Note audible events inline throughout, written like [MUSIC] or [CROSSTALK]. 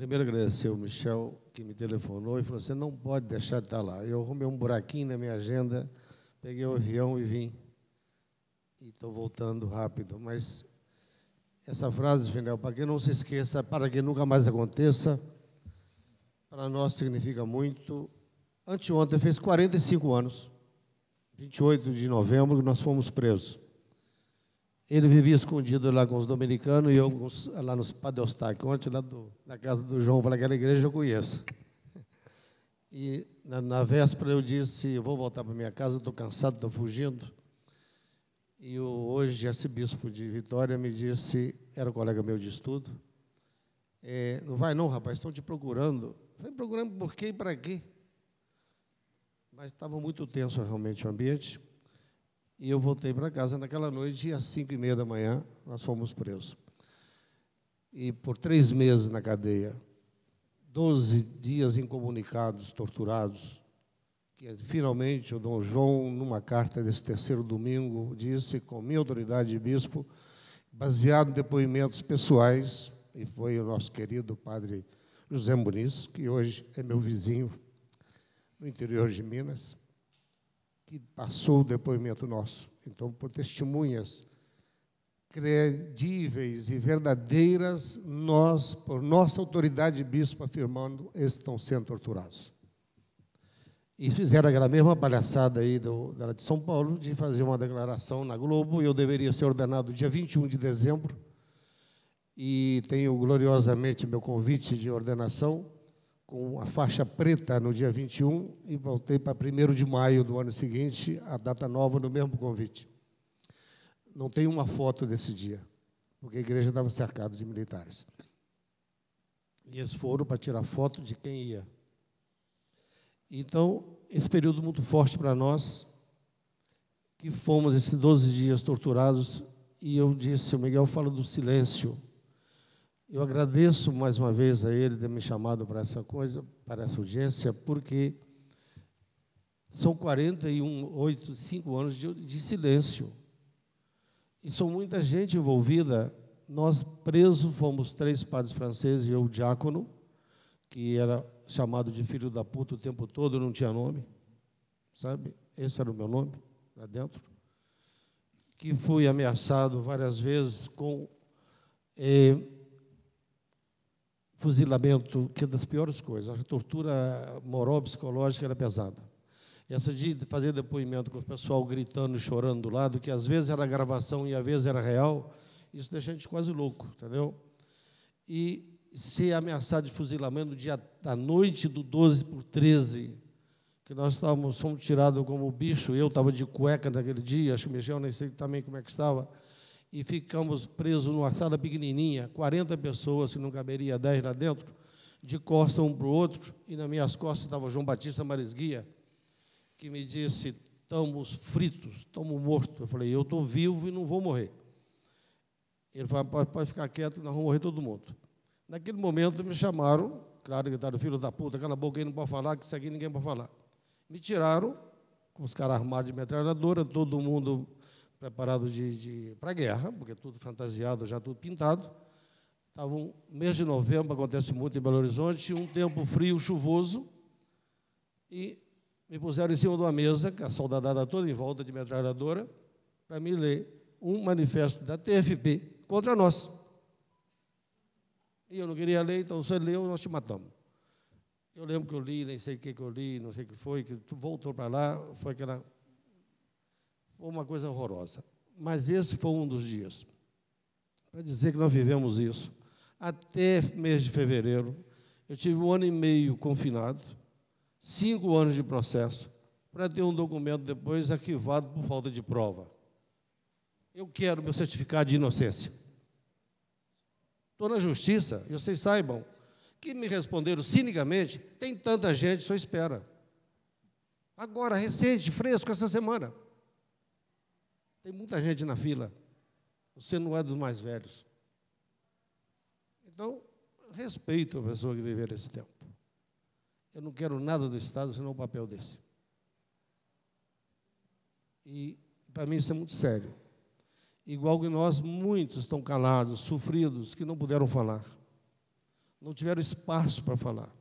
Primeiro agradecer o Michel, que me telefonou e falou: você não pode deixar de estar tá lá. Eu arrumei um buraquinho na minha agenda, peguei o avião e vim. E estou voltando rápido. Mas essa frase final, para que não se esqueça, para que nunca mais aconteça, para nós significa muito. Anteontem fez 45 anos, 28 de novembro, que nós fomos presos. Ele vivia escondido lá com os dominicanos e eu lá nos Padeostac, ontem lá do, na casa do João, para aquela igreja eu conheço. [LAUGHS] E na, na véspera eu disse, vou voltar para minha casa, estou cansado, estou fugindo. E eu, hoje esse bispo de Vitória me disse, era um colega meu de estudo, é, não vai não, rapaz, estão te procurando. Falei, procurando por quê e para quê? Mas estava muito tenso realmente o ambiente. E eu voltei para casa naquela noite, às cinco e meia da manhã, nós fomos presos. E por três meses na cadeia, doze dias incomunicados, torturados, que é, finalmente o Dom João, numa carta desse terceiro domingo, disse, com minha autoridade de bispo, baseado em depoimentos pessoais, e foi o nosso querido padre José Muniz, que hoje é meu vizinho no interior de Minas, que passou o depoimento nosso. Então, por testemunhas credíveis e verdadeiras, nós, por nossa autoridade bispo afirmando, estão sendo torturados. E fizeram aquela mesma palhaçada aí do, da de São Paulo de fazer uma declaração na Globo. Eu deveria ser ordenado dia 21 de dezembro e tenho gloriosamente meu convite de ordenação com a faixa preta no dia 21 e voltei para 1 de maio do ano seguinte, a data nova, no mesmo convite. Não tem uma foto desse dia, porque a igreja estava cercada de militares. E eles foram para tirar foto de quem ia. Então, esse período muito forte para nós, que fomos esses 12 dias torturados, e eu disse, o Miguel fala do silêncio, eu agradeço mais uma vez a ele ter me chamado para essa coisa, para essa audiência, porque são 41, 8, 5 anos de, de silêncio. E são muita gente envolvida. Nós presos fomos três padres franceses e eu, o diácono, que era chamado de filho da puta o tempo todo, não tinha nome, sabe? Esse era o meu nome, lá dentro. Que fui ameaçado várias vezes com... Eh, fuzilamento, que é das piores coisas. A tortura moral psicológica era pesada. E essa de fazer depoimento com o pessoal gritando, e chorando do lado, que às vezes era gravação e às vezes era real, isso deixa a gente quase louco, entendeu? E ser ameaçado de fuzilamento no dia, da noite do 12 por 13, que nós estávamos, fomos tirados como bicho, eu estava de cueca naquele dia, acho que o Michel nem sei também como é que estava, e ficamos presos numa sala pequenininha, 40 pessoas, se não caberia 10 lá dentro, de costa um para o outro, e nas minhas costas estava João Batista Marisguia, que me disse, estamos fritos, estamos mortos. Eu falei, eu estou vivo e não vou morrer. Ele falou, pode, pode ficar quieto, nós vamos morrer todo mundo. Naquele momento me chamaram, claro, que gritaram, tá filho da puta, cala a boca aí, não pode falar, que isso aqui ninguém pode falar. Me tiraram, com os caras armados de metralhadora, todo mundo preparado para a guerra, porque tudo fantasiado, já tudo pintado. Estava um mês de novembro, acontece muito em Belo Horizonte, um tempo frio, chuvoso, e me puseram em cima de uma mesa, com é a soldadada toda em volta de metralhadora, para me ler um manifesto da TFP contra nós. E eu não queria ler, então você leu, nós te matamos. Eu lembro que eu li, nem sei o que, que eu li, não sei o que foi, que voltou para lá, foi aquela uma coisa horrorosa. Mas esse foi um dos dias. Para dizer que nós vivemos isso. Até mês de fevereiro, eu tive um ano e meio confinado, cinco anos de processo, para ter um documento depois arquivado por falta de prova. Eu quero meu certificado de inocência. Estou na justiça, e vocês saibam que me responderam cinicamente: tem tanta gente, só espera. Agora, recente, fresco, essa semana. Tem muita gente na fila. Você não é dos mais velhos. Então, respeito a pessoa que viver esse tempo. Eu não quero nada do Estado senão um papel desse. E para mim isso é muito sério. Igual que nós, muitos estão calados, sofridos, que não puderam falar. Não tiveram espaço para falar.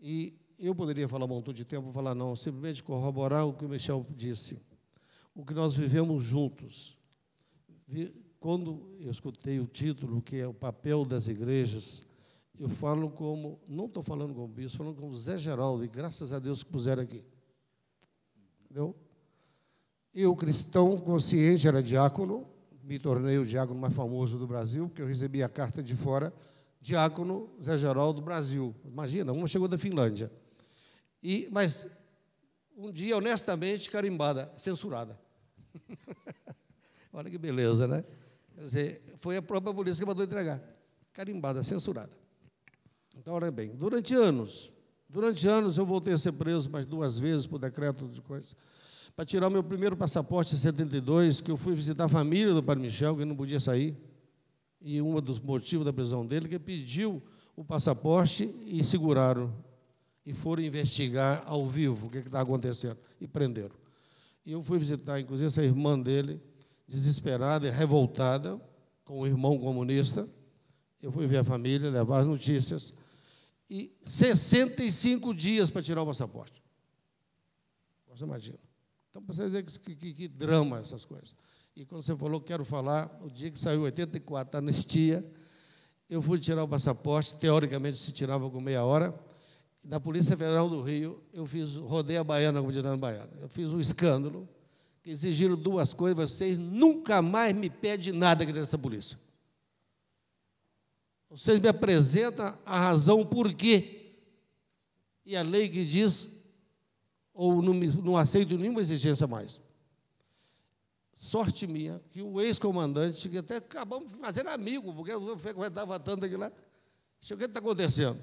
E eu poderia falar um montão de tempo, falar não, simplesmente corroborar o que o Michel disse o que nós vivemos juntos. Quando eu escutei o título, que é o papel das igrejas, eu falo como, não estou falando como bispo, falando como Zé Geraldo, e graças a Deus que puseram aqui. Entendeu? Eu, cristão consciente, era diácono, me tornei o diácono mais famoso do Brasil, porque eu recebi a carta de fora, diácono Zé Geraldo Brasil. Imagina, uma chegou da Finlândia. E, mas um dia, honestamente, carimbada, censurada. [LAUGHS] Olha que beleza, né? Quer dizer, foi a própria polícia que mandou entregar. Carimbada, censurada. Então, olha bem, durante anos, durante anos eu voltei a ser preso mais duas vezes por decreto de coisa, para tirar o meu primeiro passaporte em 72, que eu fui visitar a família do Padre Michel, que não podia sair, e um dos motivos da prisão dele, é que pediu o passaporte e seguraram, e foram investigar ao vivo o que é estava acontecendo, e prenderam. E eu fui visitar, inclusive, essa irmã dele, desesperada e revoltada, com o irmão comunista. Eu fui ver a família, levar as notícias. E 65 dias para tirar o passaporte. Você imagina. Então, para você dizer que, que, que, drama essas coisas. E quando você falou, quero falar, o dia que saiu 84, a anistia, eu fui tirar o passaporte, teoricamente se tirava com meia hora, da Polícia Federal do Rio, eu fiz, rodei a Baiana, como dizendo Baiana, eu fiz um escândalo, que exigiram duas coisas, vocês nunca mais me pedem nada aqui dessa polícia. Vocês me apresentam a razão por quê. E a lei que diz, ou não, me, não aceito nenhuma exigência mais. Sorte minha, que o ex-comandante, que até acabamos fazendo amigo, porque eu frequentava tanto aqui lá, o que está acontecendo.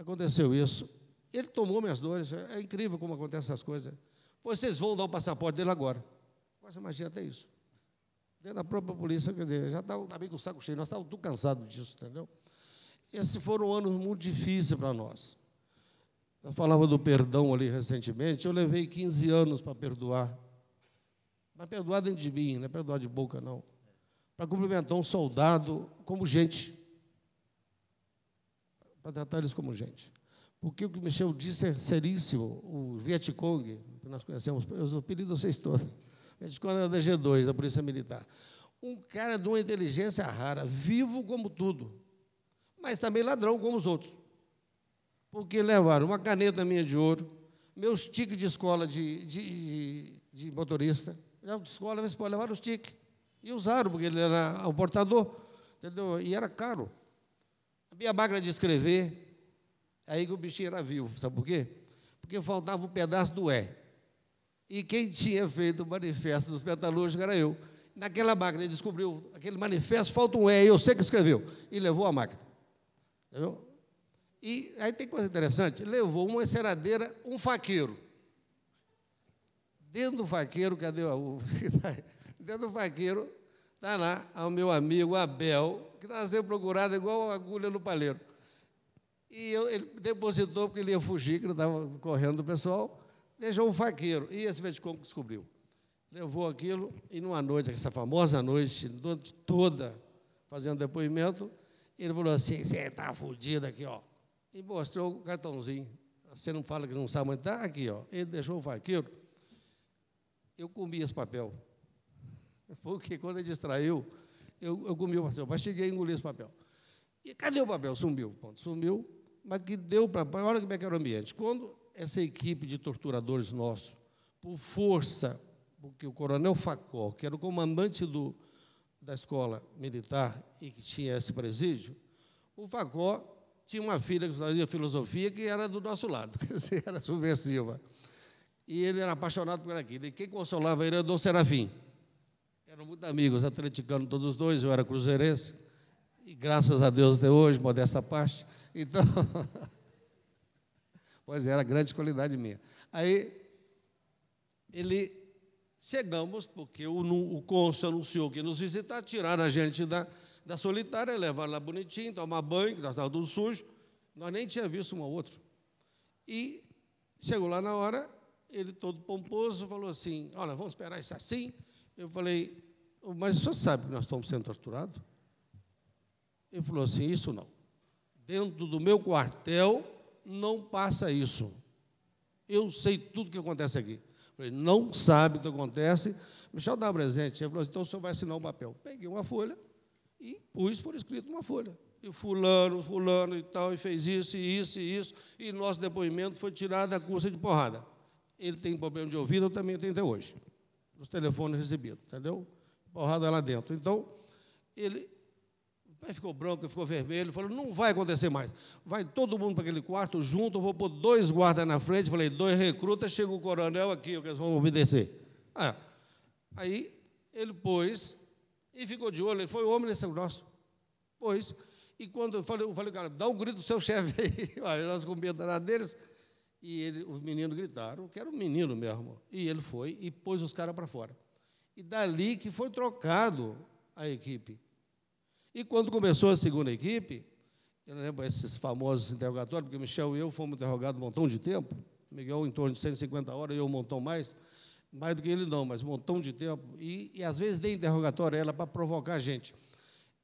Aconteceu isso. Ele tomou minhas dores. É incrível como acontecem essas coisas. Vocês vão dar o passaporte dele agora. Você imagina até isso. Dentro da própria polícia, quer dizer, já estava bem tá com o saco cheio. Nós estávamos tudo cansados disso, entendeu? Esses foram anos muito difíceis para nós. Eu falava do perdão ali recentemente. Eu levei 15 anos para perdoar. Mas perdoar dentro de mim, não é perdoar de boca, não. Para cumprimentar um soldado como gente para tratar eles como gente. Porque o que Michel disse é seríssimo. O Vietcong, que nós conhecemos, os apelidos vocês todos. Vietcong era da G2, da Polícia Militar. Um cara de uma inteligência rara, vivo como tudo, mas também ladrão como os outros. Porque levaram uma caneta minha de ouro, meus tiques de escola de, de, de, de motorista. Já de escola, mas levaram os tiques. E usaram, porque ele era o portador. Entendeu? E era caro. Sabia a máquina de escrever. Aí que o bichinho era vivo, sabe por quê? Porque faltava um pedaço do E. E quem tinha feito o manifesto dos metalúrgicos era eu. Naquela máquina ele descobriu aquele manifesto, falta um E, eu sei que escreveu. E levou a máquina. Entendeu? E aí tem coisa interessante, levou uma enceradeira, um faqueiro. Dentro do faqueiro, cadê o. [LAUGHS] Dentro do faqueiro Está lá ao meu amigo Abel, que estava tá sendo procurado igual agulha no palheiro. E eu, ele depositou porque ele ia fugir, que não estava correndo do pessoal, deixou um faqueiro. E esse Vietcong descobriu. Levou aquilo e numa noite, essa famosa noite, noite toda, fazendo depoimento, ele falou assim, você está fudido aqui, ó. E mostrou o cartãozinho. Você não fala que não sabe onde está? Aqui, ó. Ele deixou o faqueiro. Eu comi esse papel. [LAUGHS] Porque quando ele distraiu, eu, eu comi o papel, mas cheguei a engolir esse papel. E cadê o papel? Sumiu. Ponto, sumiu. Mas que deu para. Olha como é que era o ambiente. Quando essa equipe de torturadores nossos, por força, porque o coronel Facó, que era o comandante do, da escola militar e que tinha esse presídio, o Facó tinha uma filha que fazia filosofia que era do nosso lado, [LAUGHS] que era subversiva. E ele era apaixonado por aquilo. E quem consolava ele era o Dom Serafim eram muito amigos, atleticanos todos os dois, eu era cruzeirense, e graças a Deus até hoje, modesta parte. Então, [LAUGHS] pois é, era grande qualidade minha. Aí, ele, chegamos, porque o, o cônsul anunciou que ia nos visitar, tiraram a gente da, da solitária, levaram lá bonitinho, tomar banho, que nós estávamos tudo sujo, nós nem tínhamos visto um ao outro. E chegou lá na hora, ele todo pomposo falou assim: Olha, vamos esperar isso assim. Eu falei: mas o senhor sabe que nós estamos sendo torturados? Ele falou assim: Isso não. Dentro do meu quartel não passa isso. Eu sei tudo o que acontece aqui. Eu falei: Não sabe o que acontece. Michel dá um presente. Ele falou assim: Então o senhor vai assinar um papel. Peguei uma folha e pus por escrito uma folha. E fulano, fulano e tal, e fez isso, e isso, e isso, e nosso depoimento foi tirado a custa de porrada. Ele tem problema de ouvido, eu também tenho até hoje. Os telefones recebidos, entendeu? porrada lá dentro. Então, ele ficou branco, ficou vermelho, falou, não vai acontecer mais. Vai todo mundo para aquele quarto junto, vou pôr dois guardas na frente, falei, dois recrutas, chega o coronel aqui, eles vão obedecer. Ah, aí ele pôs e ficou de olho, ele foi o homem nesse negócio. Pôs. E quando eu falei, eu falei, cara, dá um grito do seu chefe [LAUGHS] aí. nós com medo deles. E ele, os meninos gritaram, que era um menino mesmo. E ele foi e pôs os caras para fora. E dali que foi trocado a equipe. E quando começou a segunda equipe, eu não lembro esses famosos interrogatórios, porque Michel e eu fomos interrogados um montão de tempo, Miguel em torno de 150 horas, eu um montão mais, mais do que ele não, mas um montão de tempo, e, e às vezes dei interrogatório a ela para provocar a gente.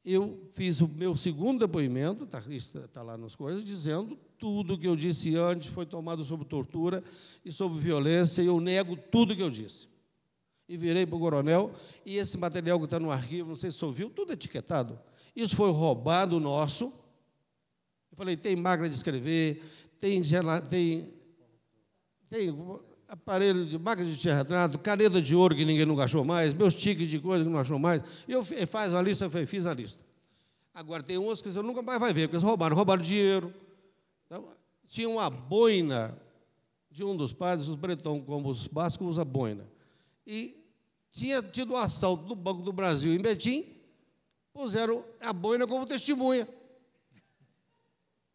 Eu fiz o meu segundo depoimento, está tá lá nas coisas, dizendo tudo que eu disse antes foi tomado sob tortura e sob violência, e eu nego tudo que eu disse e virei para o coronel, e esse material que está no arquivo, não sei se ouviu, tudo etiquetado. Isso foi roubado nosso. Eu falei, tem máquina de escrever, tem, tem, tem aparelho de máquina de retrato, caneta de ouro que ninguém nunca achou mais, meus tiques de coisa que não achou mais. Eu faz a lista, eu falei, fiz a lista. Agora tem uns que você nunca mais vai ver, porque eles roubaram, roubaram dinheiro. Então, tinha uma boina de um dos padres, os bretões, como os bascos, usa boina e tinha tido um assalto do Banco do Brasil em Betim, puseram a boina como testemunha,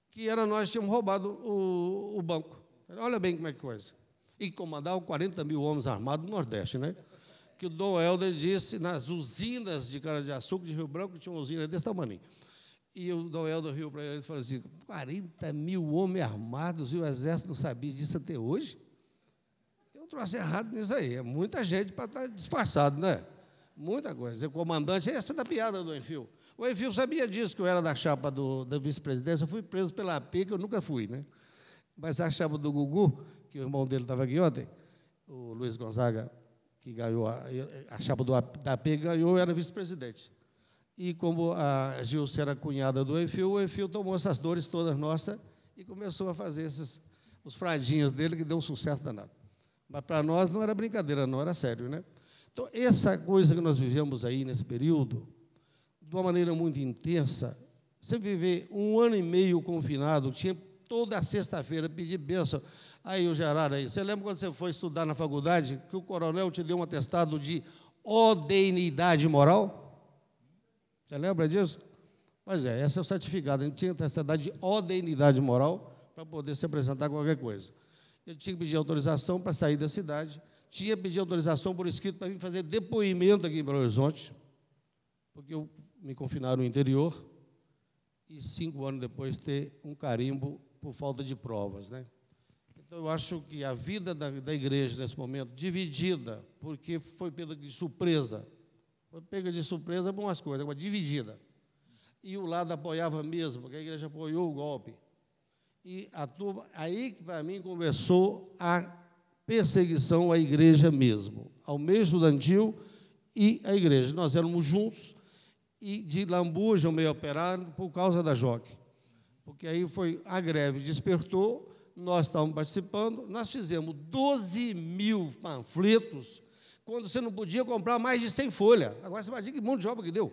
que era nós tínhamos roubado o, o banco. Olha bem como é que coisa. E comandavam 40 mil homens armados no Nordeste, né? Que o Dom Helder disse nas usinas de cana-de-açúcar de Rio Branco, tinha uma usina desse tamanho. E o Dom Helder riu para ele e falou assim: 40 mil homens armados e o exército não sabia disso até hoje? troço errado nisso aí. É muita gente para estar tá disfarçado, né? Muita coisa. O comandante, essa é tá da piada do Enfio. O Enfio sabia disso, que eu era da chapa do, da vice-presidência. Eu fui preso pela AP, que eu nunca fui, né? Mas a chapa do Gugu, que o irmão dele estava aqui ontem, o Luiz Gonzaga, que ganhou, a, a chapa do, da AP ganhou, eu era vice-presidente. E como a Gilce era cunhada do Enfio, o Enfio tomou essas dores todas nossas e começou a fazer esses, os fradinhos dele, que deu um sucesso danado. Mas para nós não era brincadeira, não era sério, né? Então, essa coisa que nós vivemos aí nesse período, de uma maneira muito intensa, você viver um ano e meio confinado, tinha toda sexta-feira pedir bênção. Aí, o Gerardo, aí, você lembra quando você foi estudar na faculdade que o coronel te deu um atestado de odenidade moral? Você lembra disso? Pois é, esse é o certificado. A gente tinha atestado de odenidade moral para poder se apresentar a qualquer coisa ele tinha que pedir autorização para sair da cidade, tinha que pedir autorização por escrito para vir fazer depoimento aqui em Belo Horizonte, porque eu me confinaram no interior, e cinco anos depois ter um carimbo por falta de provas. Né? Então, eu acho que a vida da, da igreja nesse momento, dividida, porque foi pega de surpresa, foi pega de surpresa por umas coisas, agora dividida. E o lado apoiava mesmo, porque a igreja apoiou o golpe. E a turma, aí que para mim começou a perseguição à igreja mesmo, ao mesmo Dandil e à igreja. Nós éramos juntos e de lambuja o meio operário por causa da Joque. Porque aí foi a greve despertou, nós estávamos participando, nós fizemos 12 mil panfletos quando você não podia comprar mais de 100 folhas. Agora você imagina que monte de obra que deu.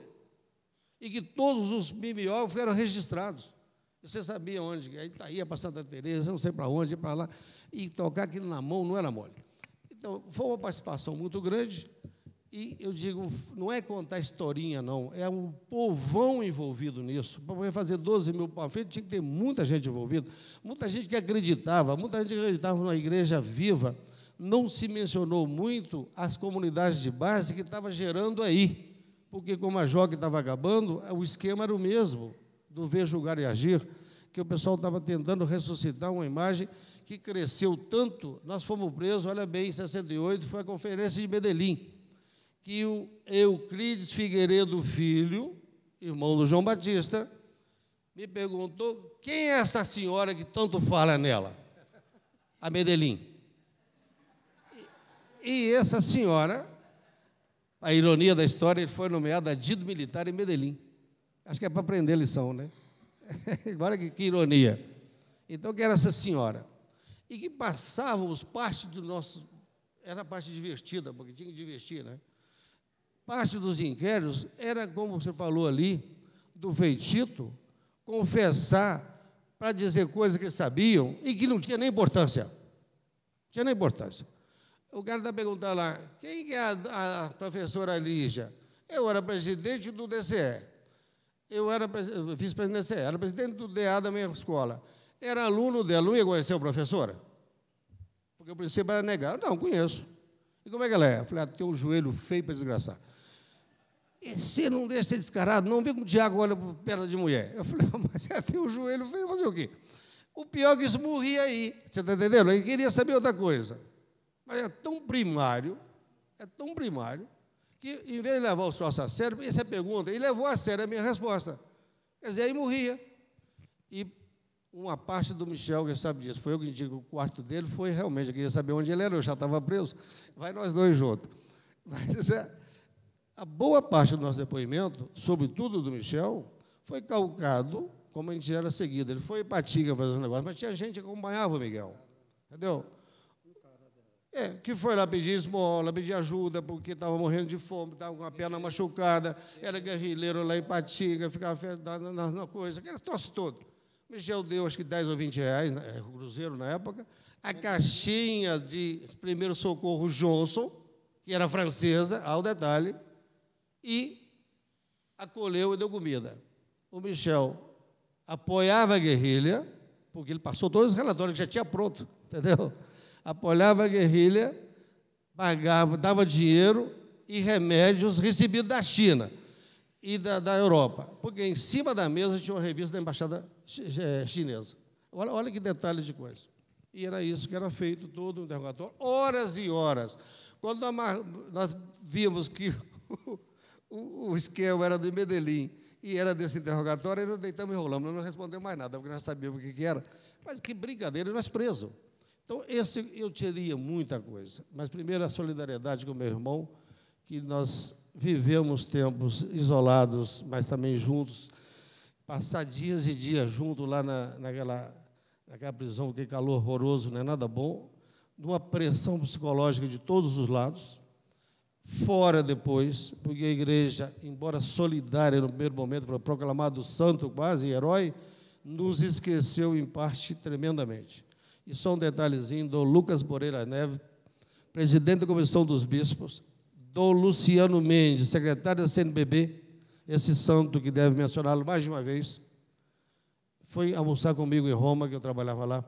E que todos os mimeógrafos eram registrados. Você sabia onde, aí tá, ia para Santa Teresa, não sei para onde, ia para lá, e tocar aquilo na mão não era mole. Então, foi uma participação muito grande, e eu digo, não é contar historinha, não, é um povão envolvido nisso. Para poder fazer 12 mil panfletos, tinha que ter muita gente envolvida, muita gente que acreditava, muita gente que acreditava na igreja viva. Não se mencionou muito as comunidades de base que estava gerando aí, porque como a Joque estava acabando, o esquema era o mesmo, do ver, julgar e agir que o pessoal estava tentando ressuscitar uma imagem que cresceu tanto. Nós fomos presos, olha bem, em 68, foi a conferência de Medellín, que o Euclides Figueiredo Filho, irmão do João Batista, me perguntou quem é essa senhora que tanto fala nela? A Medellín. E essa senhora, a ironia da história, ele foi nomeado adido militar em Medellín. Acho que é para aprender lição, né? [LAUGHS] Olha que, que ironia. Então, que era essa senhora. E que passávamos parte do nosso. Era a parte divertida, porque tinha que divertir, né? Parte dos inquéritos era, como você falou ali, do feitito, confessar para dizer coisas que sabiam e que não tinha nem importância. Não tinha nem importância. O cara está perguntando lá, quem é a, a professora Lígia? Eu era presidente do DCE. Eu era vice-presidente era presidente do DA da minha escola. Era aluno dela, não ia conhecer o professora? Porque o princípio era negar. Não, conheço. E como é que ela é? Eu falei, ah, tem um joelho feio para desgraçar. E você não deixa ser descarado, não vê como o Tiago olha para perna de mulher. Eu falei, mas ela tem um joelho feio, fazer o quê? O pior é que isso morria aí. Você está entendendo? Ele queria saber outra coisa. Mas é tão primário, é tão primário, que em vez de levar o troços a sério, essa é pergunta, e levou a sério a minha resposta. Quer dizer, aí morria. E uma parte do Michel que sabe disso, foi eu que digo o quarto dele, foi realmente, eu queria saber onde ele era, eu já estava preso, vai nós dois juntos. [LAUGHS] Mas é, a boa parte do nosso depoimento, sobretudo do Michel, foi calcado como a gente era seguido. Ele foi para Tiga fazer um negócio, mas tinha gente que acompanhava o Miguel. Entendeu? É, que foi lá pedir esmola, pedir ajuda, porque estava morrendo de fome, estava com a perna machucada, era guerrilheiro lá em Patiga, ficava na, na, na coisa, aquele troço todo. Michel deu acho que 10 ou 20 reais, né, é, cruzeiro na época, a caixinha de primeiro socorro Johnson, que era francesa, ao detalhe, e acolheu e deu comida. O Michel apoiava a guerrilha, porque ele passou todos os relatórios que já tinha pronto, [LAUGHS] entendeu? apoiava a guerrilha, pagava, dava dinheiro e remédios recebidos da China e da, da Europa. Porque em cima da mesa tinha uma revista da Embaixada eh, Chinesa. Olha, olha que detalhe de coisa. E era isso que era feito todo o interrogatório, horas e horas. Quando nós vimos que [LAUGHS] o, o esquema era do Medellín e era desse interrogatório, nós deitamos e rolamos, nós não respondemos mais nada, porque nós sabíamos o que, que era. Mas que brincadeira, nós presos. Então, esse eu diria muita coisa, mas primeiro a solidariedade com o meu irmão, que nós vivemos tempos isolados, mas também juntos, passar dias e dias junto lá na, naquela, naquela prisão, aquele calor horroroso, não é nada bom, numa pressão psicológica de todos os lados, fora depois, porque a igreja, embora solidária no primeiro momento, foi proclamado santo, quase herói, nos esqueceu em parte tremendamente. E só um detalhezinho do Lucas Moreira Neve, presidente da Comissão dos Bispos, do Luciano Mendes, secretário da CNBB, esse santo que deve mencioná-lo mais de uma vez, foi almoçar comigo em Roma, que eu trabalhava lá,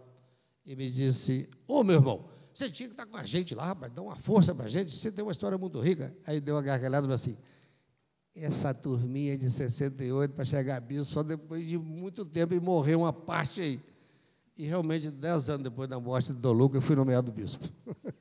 e me disse: Ô oh, meu irmão, você tinha que estar com a gente lá, rapaz, dá uma força para a gente, você tem uma história muito rica. Aí deu uma gargalhada e assim: essa turminha de 68 para chegar a bispo só depois de muito tempo e morrer uma parte aí. E realmente, dez anos depois da morte do Dom Lucas, eu fui nomeado bispo. [LAUGHS]